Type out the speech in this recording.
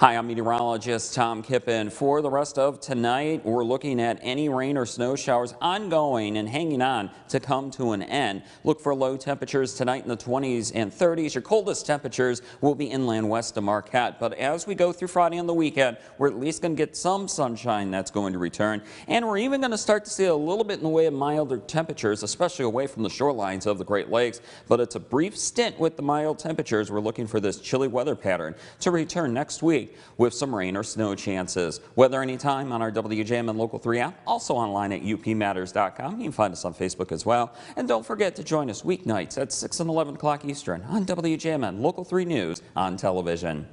Hi, I'm meteorologist Tom Kippen. For the rest of tonight, we're looking at any rain or snow showers ongoing and hanging on to come to an end. Look for low temperatures tonight in the 20s and 30s. Your coldest temperatures will be inland west of Marquette. But as we go through Friday and the weekend, we're at least going to get some sunshine that's going to return. And we're even going to start to see a little bit in the way of milder temperatures, especially away from the shorelines of the Great Lakes. But it's a brief stint with the mild temperatures. We're looking for this chilly weather pattern to return next week with some rain or snow chances. Weather anytime on our WJM and Local 3 app, also online at upmatters.com. You can find us on Facebook as well. And don't forget to join us weeknights at 6 and 11 o'clock Eastern on WJM and Local 3 News on television.